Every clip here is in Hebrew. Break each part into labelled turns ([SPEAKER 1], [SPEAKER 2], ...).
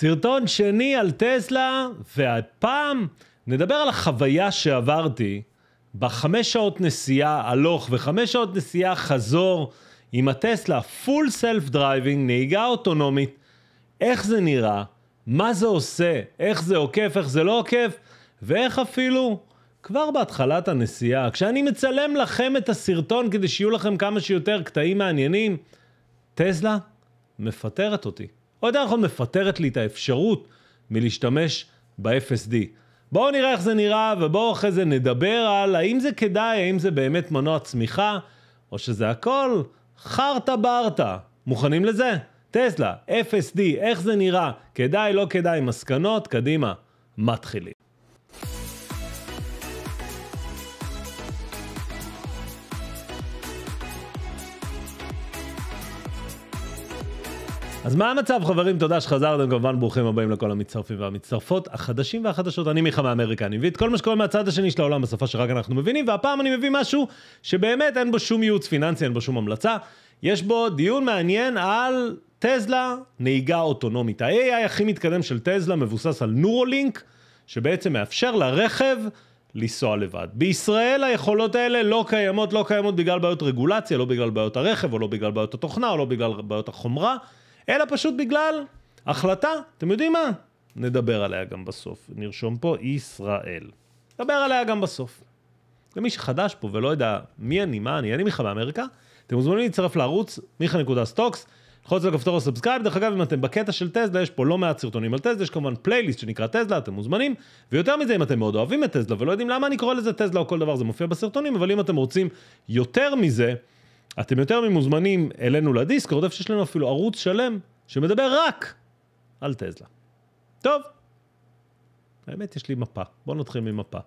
[SPEAKER 1] סרטון שני על טסלה, והפעם נדבר על החוויה שעברתי בחמש שעות נסיעה הלוך וחמש שעות נסיעה חזור עם הטסלה, פול סלף דרייבינג, נהיגה אוטונומית, איך זה נראה, מה זה עושה, איך זה עוקף, איך זה לא עוקף, ואיך אפילו כבר בהתחלת הנסיעה, כשאני מצלם לכם את הסרטון כדי שיהיו לכם כמה שיותר קטעים מעניינים, טסלה מפטרת אותי. או יותר נכון מפטרת לי את האפשרות מלהשתמש ב-FSD. בואו נראה איך זה נראה ובואו אחרי זה נדבר על האם זה כדאי, האם זה באמת מנוע צמיחה, או שזה הכל חרטה ברטה. מוכנים לזה? טסלה, FSD, איך זה נראה, כדאי, לא כדאי, מסקנות, קדימה, מתחילים. אז מה המצב חברים? תודה שחזרתם, כמובן ברוכים הבאים לכל המצטרפים והמצטרפות, החדשים והחדשות, אני מיכה מאמריקה, אני מביא את כל מה שקורה מהצד השני של העולם בשפה שרק אנחנו מבינים, והפעם אני מביא משהו שבאמת אין בו שום ייעוץ פיננסי, אין בו שום המלצה, יש בו דיון מעניין על טזלה, נהיגה אוטונומית. ה-AI הכי מתקדם של טזלה מבוסס על נורולינק, שבעצם מאפשר לרכב לנסוע לבד. בישראל היכולות האלה לא קיימות, לא קיימות בגלל בעיות רגולציה, לא בגלל בעיות הרכב, או לא בגלל בעיות התוכנה, או לא בגלל בעיות החומרה. אלא פשוט בגלל החלטה, אתם יודעים מה? נדבר עליה גם בסוף. נרשום פה ישראל. נדבר עליה גם בסוף. למי שחדש פה ולא יודע מי אני, מה אני, אני מיכה באמריקה, אתם מוזמנים להצטרף לערוץ מיכה.סטוקס, ללחוץ על כפתור הסאבסקרייב, דרך אגב אם אתם בקטע של טסלה יש פה לא מעט סרטונים על טסלה, יש כמובן פלייליסט שנקרא טסלה, אתם מוזמנים, ויותר מזה אם אתם מאוד אוהבים את טסלה ולא יודעים למה אני קורא לזה טסלה או כל דבר זה מופיע בסרטונים, אבל אם אתם רוצים יותר מזה, אתם יותר ממוזמנים אלינו לדיסקורד, איפה שיש לנו אפילו ערוץ שלם שמדבר רק על טזלה. טוב, האמת יש לי מפה, בואו נתחיל ממפה.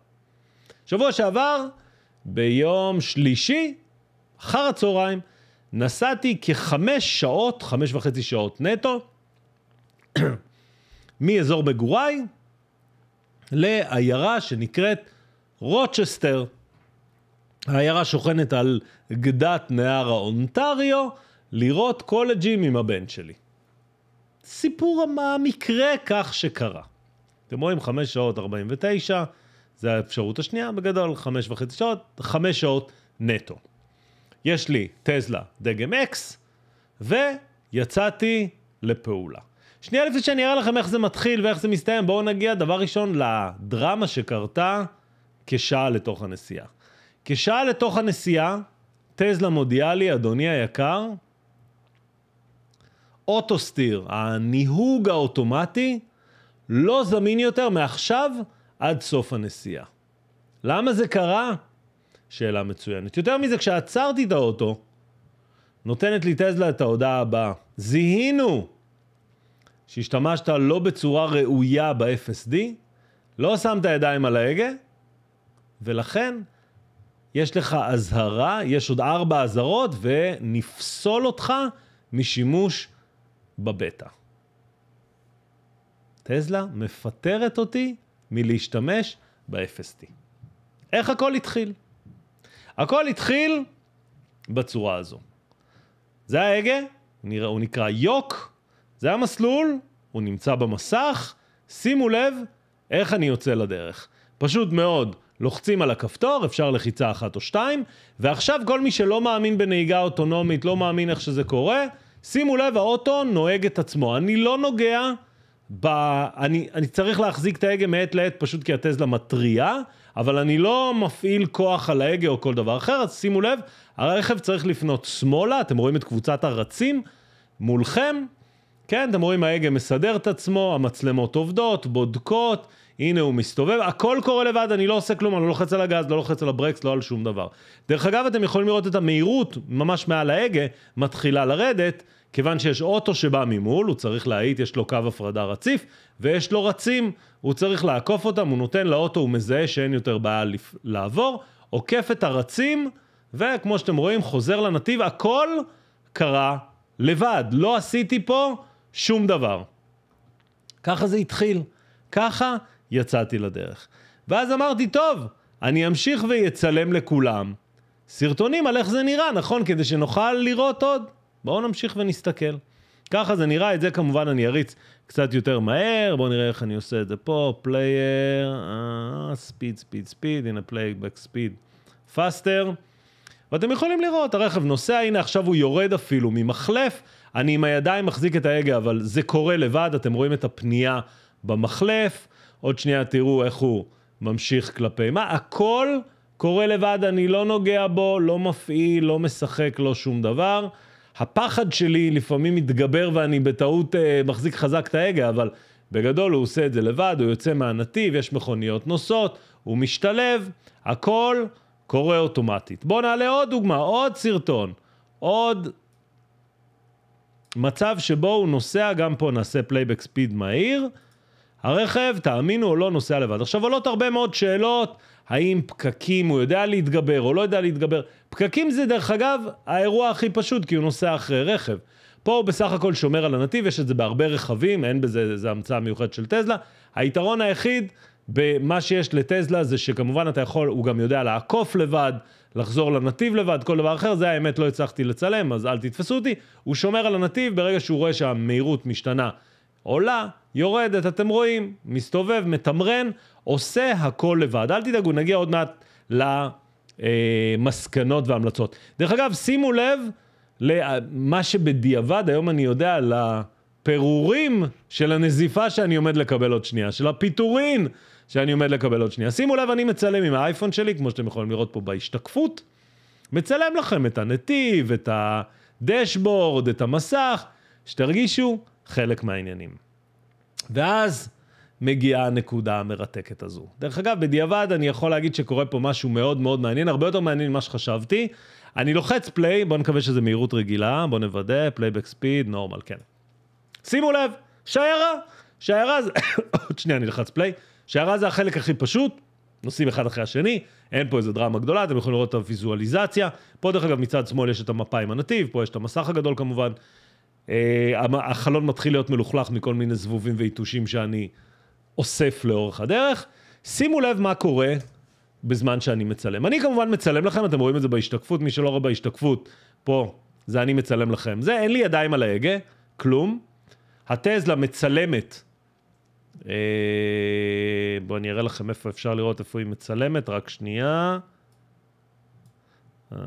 [SPEAKER 1] שבוע שעבר, ביום שלישי, אחר הצהריים, נסעתי כחמש שעות, חמש וחצי שעות נטו, מאזור מגוריי לעיירה שנקראת רוצ'סטר. העיירה שוכנת על גדת נהר האונטריו, לראות קולג'ים עם הבן שלי. סיפור המקרה כך שקרה. אתם רואים, 5 שעות 49, זה האפשרות השנייה, בגדול 5 וחצי שעות, 5 שעות נטו. יש לי טזלה דגם אקס, ויצאתי לפעולה. שנייה לפני שאני אראה לכם איך זה מתחיל ואיך זה מסתיים, בואו נגיע דבר ראשון לדרמה שקרתה כשעה לתוך הנסיעה. כשעה לתוך הנסיעה, טזלה מודיעה לי, אדוני היקר, אוטוסטיר, הניהוג האוטומטי, לא זמין יותר מעכשיו עד סוף הנסיעה. למה זה קרה? שאלה מצוינת. יותר מזה, כשעצרתי את האוטו, נותנת לי טזלה את ההודעה הבאה. זיהינו שהשתמשת לא בצורה ראויה ב-FSD, לא שמת ידיים על ההגה, ולכן יש לך אזהרה, יש עוד ארבע אזהרות, ונפסול אותך משימוש בבטא. טזלה מפטרת אותי מלהשתמש ב-FST. איך הכל התחיל? הכל התחיל בצורה הזו. זה ההגה, הוא נקרא יוק, זה המסלול, הוא נמצא במסך, שימו לב איך אני יוצא לדרך. פשוט מאוד, לוחצים על הכפתור, אפשר לחיצה אחת או שתיים, ועכשיו כל מי שלא מאמין בנהיגה אוטונומית, לא מאמין איך שזה קורה, שימו לב, האוטו נוהג את עצמו. אני לא נוגע, ב... אני, אני צריך להחזיק את ההגה מעת לעת פשוט כי הטסלה מתריעה, אבל אני לא מפעיל כוח על ההגה או כל דבר אחר, אז שימו לב, הרכב צריך לפנות שמאלה, אתם רואים את קבוצת הרצים מולכם, כן, אתם רואים ההגה מסדר את עצמו, המצלמות עובדות, בודקות. הנה הוא מסתובב, הכל קורה לבד, אני לא עושה כלום, אני לא לוחץ על הגז, לא לוחץ על הברקס, לא על שום דבר. דרך אגב, אתם יכולים לראות את המהירות, ממש מעל ההגה, מתחילה לרדת, כיוון שיש אוטו שבא ממול, הוא צריך להאיט, יש לו קו הפרדה רציף, ויש לו רצים, הוא צריך לעקוף אותם, הוא נותן לאוטו, הוא מזהה שאין יותר בעיה לעבור, עוקף את הרצים, וכמו שאתם רואים, חוזר לנתיב, הכל קרה לבד, לא עשיתי פה שום דבר. ככה זה התחיל. ככה יצאתי לדרך. ואז אמרתי, טוב, אני אמשיך ויצלם לכולם סרטונים על איך זה נראה, נכון? כדי שנוכל לראות עוד. בואו נמשיך ונסתכל. ככה זה נראה, את זה כמובן אני אריץ קצת יותר מהר, בואו נראה איך אני עושה את זה פה, פלייר, אה, ספיד, ספיד, ספיד, הנה פלייבק ספיד, פסטר. ואתם יכולים לראות, הרכב נוסע, הנה עכשיו הוא יורד אפילו ממחלף, אני עם הידיים מחזיק את ההגה, אבל זה קורה לבד, אתם רואים את הפנייה במחלף, עוד שנייה תראו איך הוא ממשיך כלפי מה. הכל קורה לבד, אני לא נוגע בו, לא מפעיל, לא משחק, לא שום דבר. הפחד שלי לפעמים מתגבר ואני בטעות אה, מחזיק חזק את ההגה, אבל בגדול הוא עושה את זה לבד, הוא יוצא מהנתיב, יש מכוניות נוסעות, הוא משתלב, הכל קורה אוטומטית. בואו נעלה עוד דוגמה, עוד סרטון, עוד מצב שבו הוא נוסע, גם פה נעשה פלייבק ספיד מהיר. הרכב, תאמינו או לא, נוסע לבד. עכשיו עולות הרבה מאוד שאלות, האם פקקים, הוא יודע להתגבר או לא יודע להתגבר. פקקים זה דרך אגב האירוע הכי פשוט, כי הוא נוסע אחרי רכב. פה הוא בסך הכל שומר על הנתיב, יש את זה בהרבה רכבים, אין בזה, זו המצאה מיוחדת של טזלה. היתרון היחיד במה שיש לטזלה זה שכמובן אתה יכול, הוא גם יודע לעקוף לבד, לחזור לנתיב לבד, כל דבר אחר, זה האמת, לא הצלחתי לצלם, אז אל תתפסו אותי. הוא שומר על הנתיב, ברגע שהוא רואה שהמהירות משתנה עולה, יורדת, אתם רואים, מסתובב, מתמרן, עושה הכל לבד. אל תדאגו, נגיע עוד מעט למסקנות וההמלצות. דרך אגב, שימו לב למה שבדיעבד, היום אני יודע, לפירורים של הנזיפה שאני עומד לקבל עוד שנייה, של הפיטורין שאני עומד לקבל עוד שנייה. שימו לב, אני מצלם עם האייפון שלי, כמו שאתם יכולים לראות פה בהשתקפות, מצלם לכם את הנתיב, את הדשבורד, את המסך, שתרגישו חלק מהעניינים. ואז מגיעה הנקודה המרתקת הזו. דרך אגב, בדיעבד אני יכול להגיד שקורה פה משהו מאוד מאוד מעניין, הרבה יותר מעניין ממה שחשבתי. אני לוחץ פליי, בואו נקווה שזה מהירות רגילה, בואו נוודא, פלייבק ספיד, נורמל, כן. שימו לב, שיירה, שיירה זה, עוד שנייה אני אלחץ פליי, שיירה זה החלק הכי פשוט, נוסעים אחד אחרי השני, אין פה איזה דרמה גדולה, אתם יכולים לראות את הוויזואליזציה. פה דרך אגב מצד שמאל יש את המפה עם הנתיב, פה יש את המסך הגדול כמובן, אה, החלון מתחיל להיות מלוכלך מכל מיני זבובים ויתושים שאני אוסף לאורך הדרך. שימו לב מה קורה בזמן שאני מצלם. אני כמובן מצלם לכם, אתם רואים את זה בהשתקפות, מי שלא רואה בהשתקפות, פה, זה אני מצלם לכם. זה, אין לי ידיים על ההגה, כלום. הטזלה מצלמת. אה, בואו אני אראה לכם איפה אפשר לראות איפה היא מצלמת, רק שנייה. אה,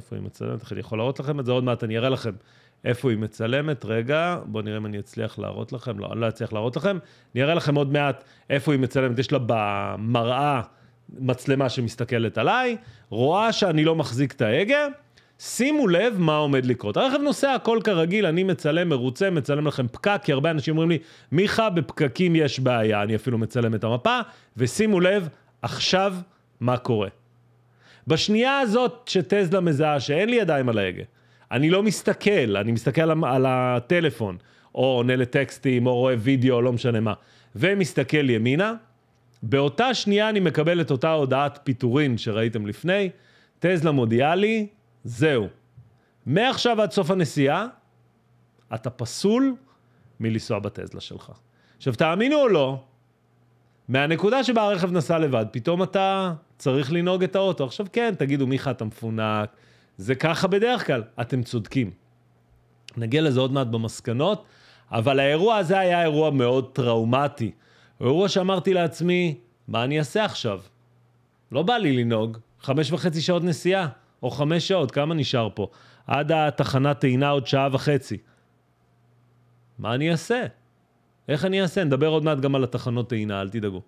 [SPEAKER 1] איפה היא מצלמת? אני יכול להראות לכם את זה עוד מעט, אני אראה לכם איפה היא מצלמת. רגע, בואו נראה אם אני אצליח להראות לכם. לא, אני לא אצליח להראות לכם. אני אראה לכם עוד מעט איפה היא מצלמת. יש לה במראה מצלמה שמסתכלת עליי, רואה שאני לא מחזיק את ההגה. שימו לב מה עומד לקרות. הרכב נוסע הכל כרגיל, אני מצלם מרוצה, מצלם לכם פקק, כי הרבה אנשים אומרים לי, מיכה, בפקקים יש בעיה, אני אפילו מצלם את המפה, ושימו לב, עכשיו מה קורה. בשנייה הזאת שטסלה מזהה שאין לי ידיים על ההגה, אני לא מסתכל, אני מסתכל על, הטלפון, או עונה לטקסטים, או רואה וידאו, לא משנה מה, ומסתכל ימינה, באותה שנייה אני מקבל את אותה הודעת פיטורין שראיתם לפני, טסלה מודיעה לי, זהו. מעכשיו עד סוף הנסיעה, אתה פסול מלנסוע בטסלה שלך. עכשיו, תאמינו או לא, מהנקודה שבה הרכב נסע לבד, פתאום אתה צריך לנהוג את האוטו. עכשיו כן, תגידו, מיכה, אתה מפונק, זה ככה בדרך כלל. אתם צודקים. נגיע לזה עוד מעט במסקנות, אבל האירוע הזה היה אירוע מאוד טראומטי. הוא אירוע שאמרתי לעצמי, מה אני אעשה עכשיו? לא בא לי לנהוג, חמש וחצי שעות נסיעה, או חמש שעות, כמה נשאר פה? עד התחנת טעינה עוד שעה וחצי. מה אני אעשה? איך אני אעשה? נדבר עוד מעט גם על התחנות טעינה, אל תדאגו.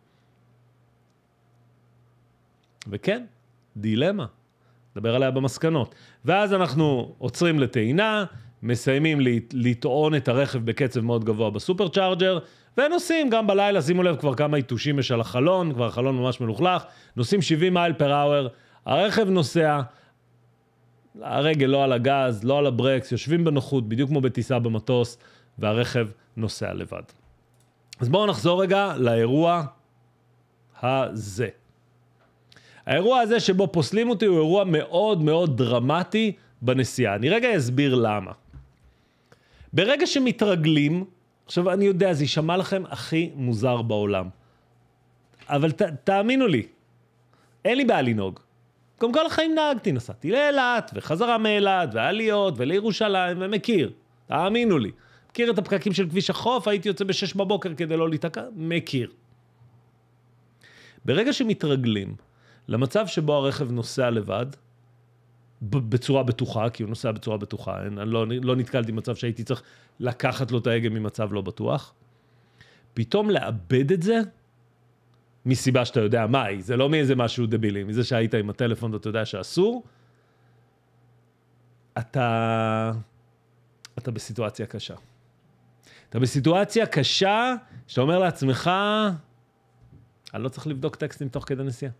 [SPEAKER 1] וכן, דילמה. נדבר עליה במסקנות. ואז אנחנו עוצרים לטעינה, מסיימים לטעון את הרכב בקצב מאוד גבוה בסופרצ'ארג'ר, ונוסעים גם בלילה, שימו לב כבר כמה יתושים יש על החלון, כבר החלון ממש מלוכלך, נוסעים 70 מייל פר אאואר, הרכב נוסע, הרגל לא על הגז, לא על הברקס, יושבים בנוחות, בדיוק כמו בטיסה במטוס, והרכב נוסע לבד. אז בואו נחזור רגע לאירוע הזה. האירוע הזה שבו פוסלים אותי הוא אירוע מאוד מאוד דרמטי בנסיעה. אני רגע אסביר למה. ברגע שמתרגלים, עכשיו אני יודע, זה יישמע לכם הכי מוזר בעולם. אבל ת, תאמינו לי, אין לי בעיה לנהוג. גם כל החיים נהגתי, נסעתי לאילת, וחזרה מאילת, ועליות, ולירושלים, ומכיר. תאמינו לי. מכיר את הפקקים של כביש החוף, הייתי יוצא בשש בבוקר כדי לא להיתקע, מכיר. ברגע שמתרגלים למצב שבו הרכב נוסע לבד, בצורה בטוחה, כי הוא נוסע בצורה בטוחה, אני לא, לא נתקלתי במצב שהייתי צריך לקחת לו את ההגה ממצב לא בטוח, פתאום לאבד את זה, מסיבה שאתה יודע מה היא, זה לא מאיזה משהו דבילי, מזה שהיית עם הטלפון ואתה יודע שאסור, אתה, אתה בסיטואציה קשה. אתה בסיטואציה קשה, שאתה אומר לעצמך, אני לא צריך לבדוק טקסטים תוך כדי נסיעה.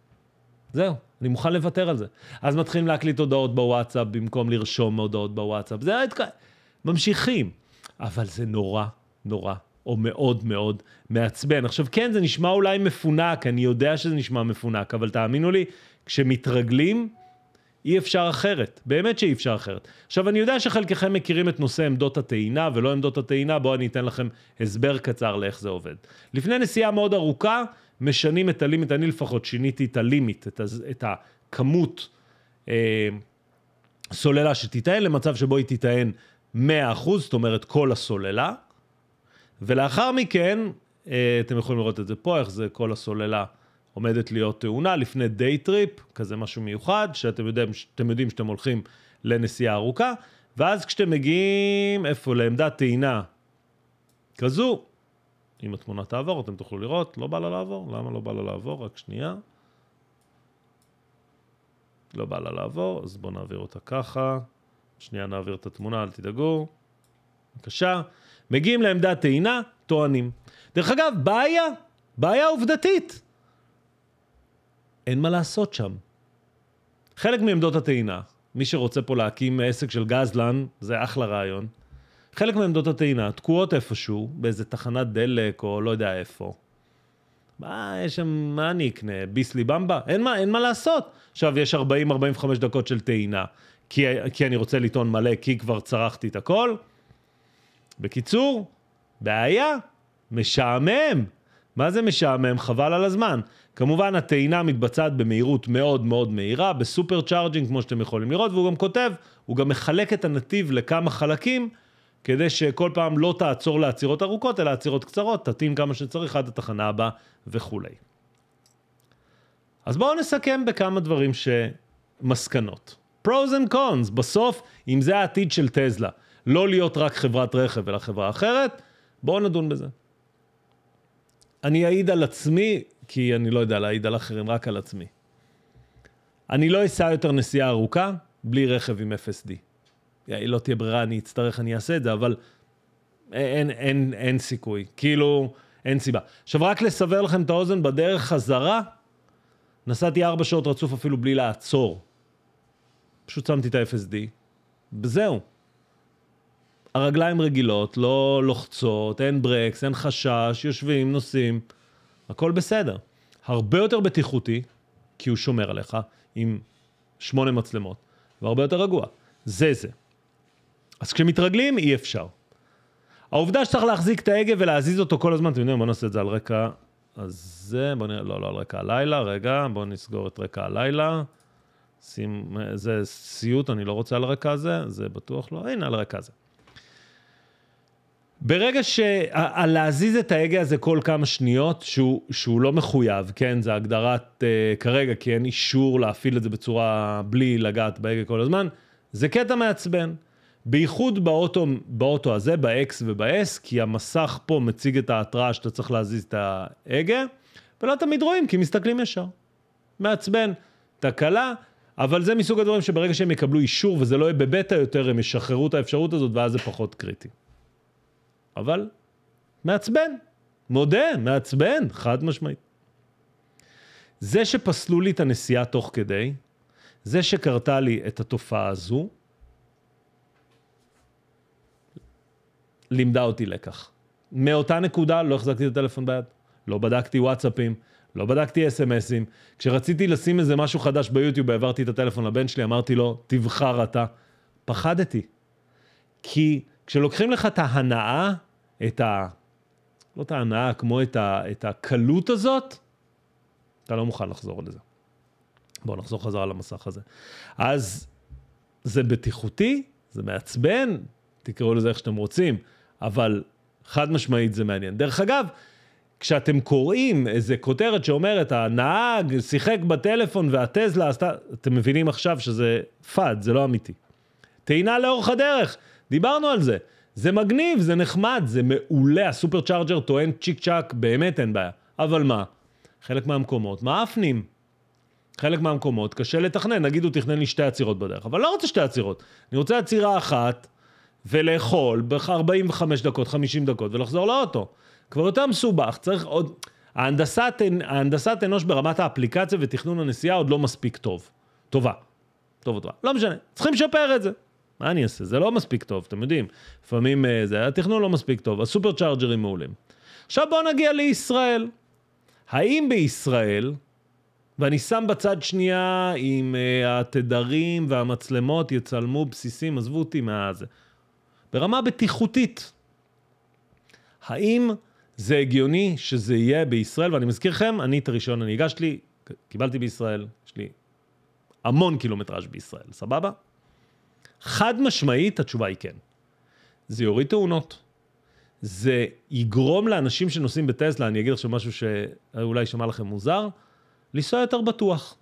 [SPEAKER 1] זהו, אני מוכן לוותר על זה. אז מתחילים להקליט הודעות בוואטסאפ במקום לרשום הודעות בוואטסאפ. זה ההתק... ממשיכים. אבל זה נורא, נורא, או מאוד מאוד מעצבן. עכשיו, כן, זה נשמע אולי מפונק, אני יודע שזה נשמע מפונק, אבל תאמינו לי, כשמתרגלים, אי אפשר אחרת, באמת שאי אפשר אחרת. עכשיו, אני יודע שחלקכם מכירים את נושא עמדות הטעינה ולא עמדות הטעינה, בואו אני אתן לכם הסבר קצר לאיך זה עובד. לפני נסיעה מאוד ארוכה, משנים את הלימיט, אני לפחות שיניתי את הלימיט, את, הז, את הכמות אה, סוללה שתיטען, למצב שבו היא תיטען 100%, זאת אומרת כל הסוללה, ולאחר מכן, אה, אתם יכולים לראות את זה פה, איך זה כל הסוללה. עומדת להיות תאונה לפני דיי טריפ, כזה משהו מיוחד, שאתם יודעים, שאתם יודעים שאתם הולכים לנסיעה ארוכה, ואז כשאתם מגיעים, איפה, לעמדת טעינה כזו, אם התמונה תעבור אתם תוכלו לראות, לא בא לה לעבור, למה לא בא לה לעבור? רק שנייה. לא בא לה לעבור, אז בואו נעביר אותה ככה. שנייה נעביר את התמונה, אל תדאגו. בבקשה. מגיעים לעמדת טעינה, טוענים. דרך אגב, בעיה, בעיה עובדתית. אין מה לעשות שם. חלק מעמדות הטעינה, מי שרוצה פה להקים עסק של גזלן, זה אחלה רעיון. חלק מעמדות הטעינה תקועות איפשהו, באיזה תחנת דלק או לא יודע איפה. מה יש שם, מה אני אקנה? ביסלי במבה? אין מה, אין מה לעשות. עכשיו יש 40-45 דקות של טעינה, כי, כי אני רוצה לטעון מלא, כי כבר צרחתי את הכל. בקיצור, בעיה, משעמם. מה זה משעמם? חבל על הזמן. כמובן, הטעינה מתבצעת במהירות מאוד מאוד מהירה, בסופר צ'ארג'ינג, כמו שאתם יכולים לראות, והוא גם כותב, הוא גם מחלק את הנתיב לכמה חלקים, כדי שכל פעם לא תעצור לעצירות ארוכות, אלא עצירות קצרות, תטעין כמה שצריך עד התחנה הבאה וכולי. אז בואו נסכם בכמה דברים ש... מסקנות. פרוז אנד קונס, בסוף, אם זה העתיד של טזלה, לא להיות רק חברת רכב אלא חברה אחרת, בואו נדון בזה. אני אעיד על עצמי, כי אני לא יודע להעיד על אחרים, רק על עצמי. אני לא אסע יותר נסיעה ארוכה בלי רכב עם FSD. היא לא תהיה ברירה, אני אצטרך, אני אעשה את זה, אבל אין, אין, אין, אין סיכוי. כאילו, אין סיבה. עכשיו, רק לסבר לכם את האוזן, בדרך חזרה, נסעתי ארבע שעות רצוף אפילו בלי לעצור. פשוט שמתי את ה-FSD, וזהו. הרגליים רגילות, לא לוחצות, אין ברקס, אין חשש, יושבים, נוסעים, הכל בסדר. הרבה יותר בטיחותי, כי הוא שומר עליך עם שמונה מצלמות, והרבה יותר רגוע. זה זה. אז כשמתרגלים, אי אפשר. העובדה שצריך להחזיק את ההגה ולהזיז אותו כל הזמן, אתם יודעים, בוא נעשה את זה על רקע הזה, בוא נראה, לא, לא על רקע הלילה, רגע, בוא נסגור את רקע הלילה. שים, זה סיוט, אני לא רוצה על רקע הזה, זה בטוח לא, הנה על רקע הזה. ברגע שלהזיז את ההגה הזה כל כמה שניות, שהוא, שהוא לא מחויב, כן? זה הגדרת uh, כרגע, כי אין אישור להפעיל את זה בצורה... בלי לגעת בהגה כל הזמן, זה קטע מעצבן. בייחוד באוטו, באוטו הזה, ב-X וב-S, כי המסך פה מציג את ההתראה שאתה צריך להזיז את ההגה, ולא תמיד רואים, כי מסתכלים ישר. מעצבן, תקלה, אבל זה מסוג הדברים שברגע שהם יקבלו אישור וזה לא יהיה בבטא יותר, הם ישחררו את האפשרות הזאת, ואז זה פחות קריטי. אבל מעצבן. מודה, מעצבן, חד משמעית. זה שפסלו לי את הנסיעה תוך כדי, זה שקרתה לי את התופעה הזו, לימדה אותי לקח. מאותה נקודה לא החזקתי את הטלפון ביד, לא בדקתי וואטסאפים, לא בדקתי אס.אם.אסים. כשרציתי לשים איזה משהו חדש ביוטיוב, העברתי את הטלפון לבן שלי, אמרתי לו, תבחר אתה. פחדתי. כי כשלוקחים לך את ההנאה, את ה... לא את ההנאה, כמו את, ה... את הקלות הזאת, אתה לא מוכן לחזור לזה. בואו נחזור חזרה למסך הזה. אז זה בטיחותי, זה מעצבן, תקראו לזה איך שאתם רוצים, אבל חד משמעית זה מעניין. דרך אגב, כשאתם קוראים איזה כותרת שאומרת, הנהג שיחק בטלפון והטזלה עשתה, אתם מבינים עכשיו שזה פאד, זה לא אמיתי. טעינה לאורך הדרך, דיברנו על זה. זה מגניב, זה נחמד, זה מעולה, הסופר צ'ארג'ר טוען צ'יק צ'אק, באמת אין בעיה. אבל מה? חלק מהמקומות מאפנים. חלק מהמקומות קשה לתכנן, נגיד הוא תכנן לי שתי עצירות בדרך, אבל לא רוצה שתי עצירות, אני רוצה עצירה אחת ולאכול ב-45 דקות, 50 דקות ולחזור לאוטו. כבר יותר מסובך, צריך עוד... ההנדסת, ההנדסת אנוש ברמת האפליקציה ותכנון הנסיעה עוד לא מספיק טוב. טובה. טוב או טובה, לא משנה, צריכים לשפר את זה. מה אני אעשה? זה לא מספיק טוב, אתם יודעים. לפעמים אה, זה, התכנון לא מספיק טוב, הסופר צ'ארג'רים מעולים. עכשיו בואו נגיע לישראל. האם בישראל, ואני שם בצד שנייה אם uh, אה, התדרים והמצלמות יצלמו בסיסים, עזבו אותי מהזה. ברמה בטיחותית, האם זה הגיוני שזה יהיה בישראל? ואני מזכיר לכם, אני את הראשון, הנהיגה שלי, קיבלתי בישראל, יש לי המון קילומטראז' בישראל, סבבה? חד משמעית התשובה היא כן. זה יוריד תאונות. זה יגרום לאנשים שנוסעים בטסלה, אני אגיד עכשיו משהו שאולי יישמע לכם מוזר, לנסוע יותר בטוח.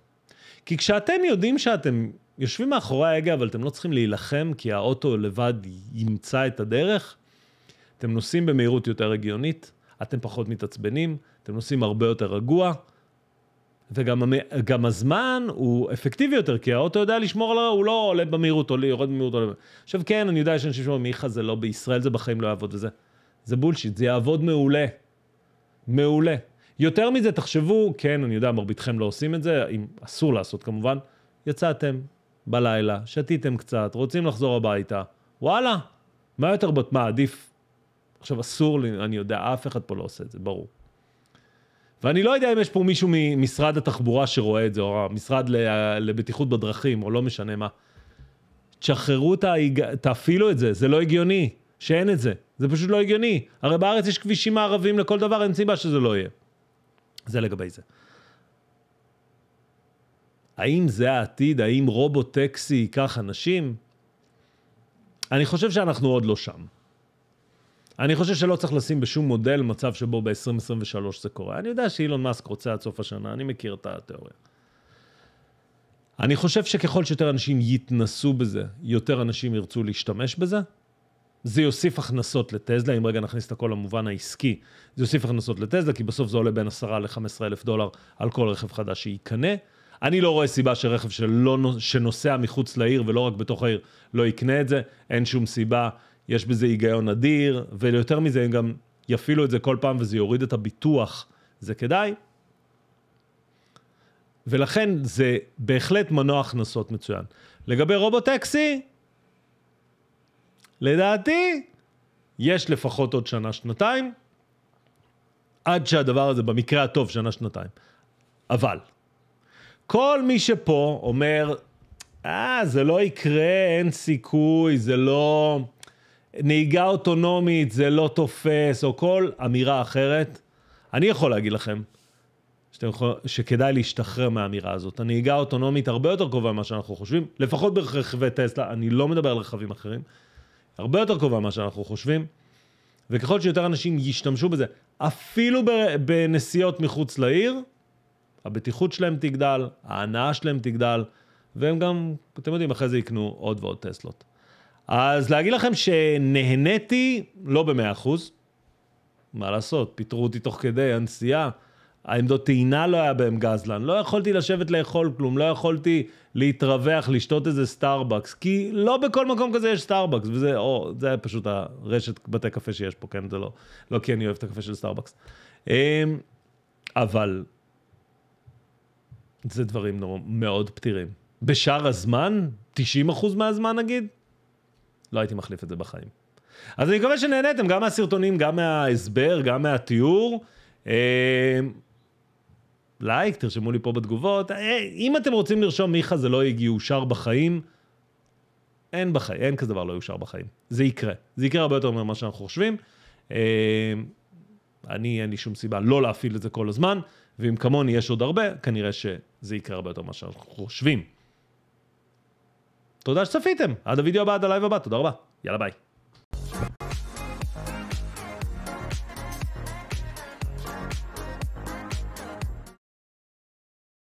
[SPEAKER 1] כי כשאתם יודעים שאתם יושבים מאחורי ההגה, אבל אתם לא צריכים להילחם, כי האוטו לבד ימצא את הדרך, אתם נוסעים במהירות יותר הגיונית, אתם פחות מתעצבנים, אתם נוסעים הרבה יותר רגוע, וגם הזמן הוא אפקטיבי יותר, כי האוטו יודע לשמור על ה... הוא לא עולה במהירות, עולה, יורד במהירות, עולה. עכשיו כן, אני יודע שיש אנשים שאומרים, מיכה זה לא, בישראל זה בחיים לא יעבוד וזה. זה בולשיט, זה יעבוד מעולה. מעולה. יותר מזה, תחשבו, כן, אני יודע, מרביתכם לא עושים את זה, אם אסור לעשות כמובן, יצאתם בלילה, שתיתם קצת, רוצים לחזור הביתה, וואלה, מה יותר, מה עדיף? עכשיו, אסור לי, אני יודע, אף אחד פה לא עושה את זה, ברור. ואני לא יודע אם יש פה מישהו ממשרד התחבורה שרואה את זה, או המשרד לבטיחות בדרכים, או לא משנה מה. תשחררו את ה... תפעילו את זה, זה לא הגיוני שאין את זה. זה פשוט לא הגיוני. הרי בארץ יש כבישים מערבים לכל דבר, אין סיבה שזה לא יהיה. זה לגבי זה. האם זה העתיד? האם רובוט טקסי ייקח אנשים? אני חושב שאנחנו עוד לא שם. אני חושב שלא צריך לשים בשום מודל מצב שבו ב-2023 זה קורה. אני יודע שאילון מאסק רוצה עד סוף השנה, אני מכיר את התיאוריה. אני חושב שככל שיותר אנשים יתנסו בזה, יותר אנשים ירצו להשתמש בזה. זה יוסיף הכנסות לטזלה, אם רגע נכניס את הכל למובן העסקי, זה יוסיף הכנסות לטזלה, כי בסוף זה עולה בין 10 ל-15 אלף דולר על כל רכב חדש שיקנה. אני לא רואה סיבה שרכב שלא, שנוסע מחוץ לעיר ולא רק בתוך העיר לא יקנה את זה, אין שום סיבה יש בזה היגיון אדיר, ויותר מזה, הם גם יפעילו את זה כל פעם וזה יוריד את הביטוח, זה כדאי. ולכן זה בהחלט מנוע הכנסות מצוין. לגבי רובוטקסי, לדעתי, יש לפחות עוד שנה-שנתיים, עד שהדבר הזה, במקרה הטוב, שנה-שנתיים. אבל, כל מי שפה אומר, אה, זה לא יקרה, אין סיכוי, זה לא... נהיגה אוטונומית זה לא תופס, או כל אמירה אחרת, אני יכול להגיד לכם יכול, שכדאי להשתחרר מהאמירה הזאת. הנהיגה האוטונומית הרבה יותר קרובה ממה שאנחנו חושבים, לפחות ברכבי טסלה, אני לא מדבר על רכבים אחרים, הרבה יותר קרובה ממה שאנחנו חושבים, וככל שיותר אנשים ישתמשו בזה, אפילו בנסיעות מחוץ לעיר, הבטיחות שלהם תגדל, ההנאה שלהם תגדל, והם גם, אתם יודעים, אחרי זה יקנו עוד ועוד טסלות. אז להגיד לכם שנהניתי, לא במאה אחוז. מה לעשות, פיטרו אותי תוך כדי הנסיעה. העמדות טעינה לא היה בהם גזלן, לא יכולתי לשבת לאכול כלום, לא יכולתי להתרווח, לשתות איזה סטארבקס, כי לא בכל מקום כזה יש סטארבקס, וזה, או, זה פשוט הרשת בתי קפה שיש פה, כן, זה לא, לא כי אני אוהב את הקפה של סטארבקס. אמ, אבל, זה דברים מאוד פתירים. בשאר הזמן, 90% מהזמן נגיד, לא הייתי מחליף את זה בחיים. אז אני מקווה שנהניתם גם מהסרטונים, גם מההסבר, גם מהתיאור. אה, לייק, תרשמו לי פה בתגובות. אה, אם אתם רוצים לרשום מיכה זה לא יאושר בחיים, אין בחיים, אין כזה דבר לא יאושר בחיים. זה יקרה. זה יקרה הרבה יותר ממה שאנחנו חושבים. אה, אני, אין לי שום סיבה לא להפעיל את זה כל הזמן, ואם כמוני יש עוד הרבה, כנראה שזה יקרה הרבה יותר ממה שאנחנו חושבים. תודה שצפיתם, עד הוידאו הבא, עד הלייב הבא, תודה רבה, יאללה ביי.